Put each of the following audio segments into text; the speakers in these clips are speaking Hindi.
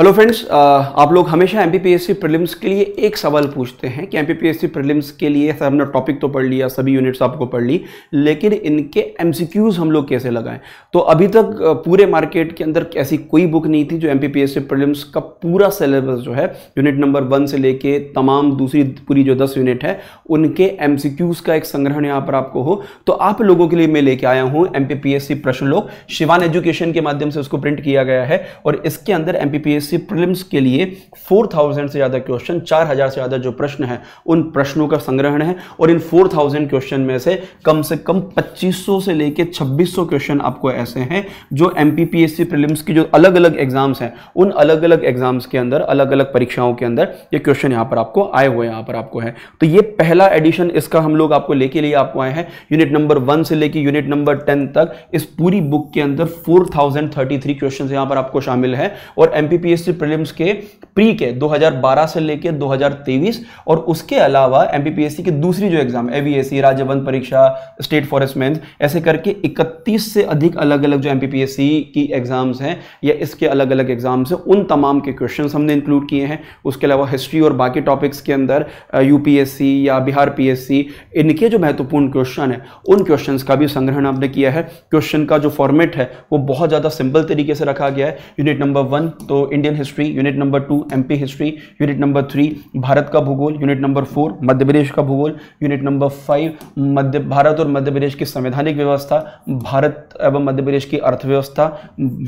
हेलो फ्रेंड्स uh, आप लोग हमेशा एम पी प्रीलिम्स के लिए एक सवाल पूछते हैं कि एम पी प्रीलिम्स के लिए सर हमने टॉपिक तो पढ़ लिया सभी यूनिट्स आपको पढ़ ली लेकिन इनके एम हम लोग कैसे लगाएं तो अभी तक uh, पूरे मार्केट के अंदर ऐसी कोई बुक नहीं थी जो एम पी प्रीलिम्स का पूरा सिलेबस जो है यूनिट नंबर वन से लेके तमाम दूसरी पूरी जो दस यूनिट है उनके एम का एक संग्रहण यहाँ पर आपको हो तो आप लोगों के लिए मैं लेके आया हूँ एम पी प्रश्न लोग शिवान एजुकेशन के माध्यम से उसको प्रिंट किया गया है और इसके अंदर एम पी इससे प्रीलिम्स के लिए 4000 से ज़्यादा क्वेश्चन 4000 से ज़्यादा जो प्रश्न है उन प्रश्नों का संग्रहण है और इन 4000 क्वेश्चन में से कम से कम 2500 से लेकर 2600 क्वेश्चन आपको ऐसे हैं जो एम प्रिलिम्स की जो अलग अलग एग्जाम्स हैं उन अलग अलग एग्जाम्स के अंदर अलग अलग परीक्षाओं के अंदर ये क्वेश्चन यहाँ पर आपको आए हुए यहाँ पर आपको है तो ये पहला एडिशन इसका हम लोग आपको लेके लिए आपको आए हैं यूनिट नंबर वन से लेकर यूनिट नंबर टेन तक इस पूरी बुक के अंदर 4033 क्वेश्चन यहां पर आपको शामिल है और एमपीपीएस बीपीएससी प्रीलिम्स के प्री के 2012 से लेकर 2023 और उसके अलावा एमपीपीएससी की दूसरी जो एग्जाम एवीएससी राज्यवन परीक्षा स्टेट फॉरेस्ट मेन्स ऐसे करके 31 से अधिक अलग अलग जो एमपीपीएससी की एग्जाम्स हैं या इसके अलग अलग एग्जाम्स हैं उन तमाम के क्वेश्चन हमने इंक्लूड किए हैं उसके अलावा हिस्ट्री और बाकी टॉपिक्स के अंदर यूपीएससी या बिहार पीएससी इनके जो महत्वपूर्ण क्वेश्चन है उन क्वेश्चन का भी संग्रहण आपने किया है क्वेश्चन का जो फॉर्मेट है वो बहुत ज़्यादा सिंपल तरीके से रखा गया है यूनिट नंबर वन तो India Indian history unit number two MP history unit number three Bharat का भूगोल unit number four Madhya Pradesh का भूगोल unit number five Madhya Bharat और मध्य प्रदेश की संवैधानिक व्यवस्था भारत एवं मध्य प्रदेश की अर्थव्यवस्था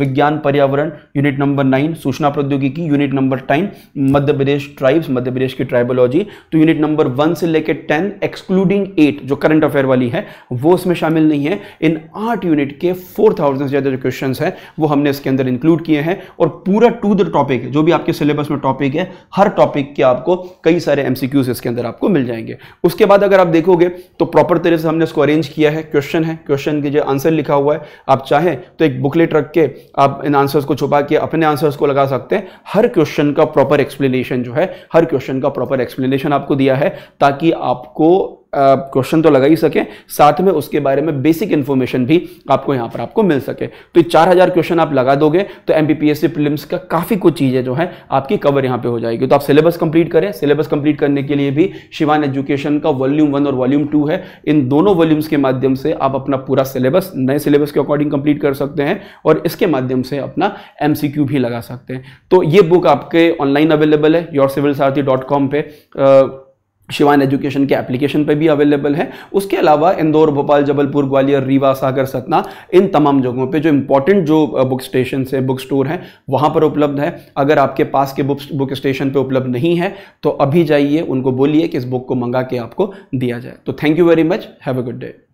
विज्ञान पर्यावरण यूनिट नंबर नाइन सूचना प्रौद्योगिकी यूनिट नंबर टाइन मध्य प्रदेश ट्राइब्स मध्य प्रदेश की ट्राइबोलॉजी तो यूनिट नंबर वन से लेकर टेन एक्सक्लूडिंग एट जो करंट अफेयर वाली है वो इसमें शामिल नहीं है इन आठ यूनिट के फोर थाउजेंड से ज़्यादा जो क्वेश्चन है वो हमने इसके अंदर इंक्लूड किए हैं और पूरा टू द जो टॉपिक जो भी आपके सिलेबस में टॉपिक है हर टॉपिक के आपको कई सारे एमसीक्यूज इसके अंदर आपको मिल जाएंगे उसके बाद अगर आप देखोगे तो प्रॉपर तरीके से हमने इसको अरेंज किया है क्वेश्चन है क्वेश्चन के जो आंसर लिखा हुआ है आप चाहें तो एक बुकलेट रख के आप इन आंसर्स को छुपा के अपने आंसर्स को लगा सकते हैं हर क्वेश्चन का प्रॉपर एक्सप्लेनेशन जो है हर क्वेश्चन का प्रॉपर एक्सप्लेनेशन आपको दिया है ताकि आपको क्वेश्चन तो लगा ही सके साथ में उसके बारे में बेसिक इन्फॉर्मेशन भी आपको यहाँ पर आपको मिल सके तो चार हजार क्वेश्चन आप लगा दोगे तो एम पी प्रीलिम्स का काफ़ी कुछ चीज़ें जो है आपकी कवर यहाँ पे हो जाएगी तो आप सिलेबस कंप्लीट करें सिलेबस कंप्लीट करने के लिए भी शिवान एजुकेशन का वॉल्यूम वन और वॉल्यूम टू है इन दोनों वॉल्यूम्स के माध्यम से आप अपना पूरा सिलेबस नए सिलेबस के अकॉर्डिंग कंप्लीट कर सकते हैं और इसके माध्यम से अपना एम भी लगा सकते हैं तो ये बुक आपके ऑनलाइन अवेलेबल है your civil Sarathi dot com पर शिवान एजुकेशन के एप्लीकेशन पे भी अवेलेबल है उसके अलावा इंदौर भोपाल जबलपुर ग्वालियर रीवा सागर सतना इन तमाम जगहों पे जो इंपॉर्टेंट जो बुक स्टेशन है बुक स्टोर हैं वहाँ पर उपलब्ध है अगर आपके पास के बुक बुक स्टेशन पे उपलब्ध नहीं है तो अभी जाइए उनको बोलिए कि इस बुक को मंगा के आपको दिया जाए तो thank you very much have a good day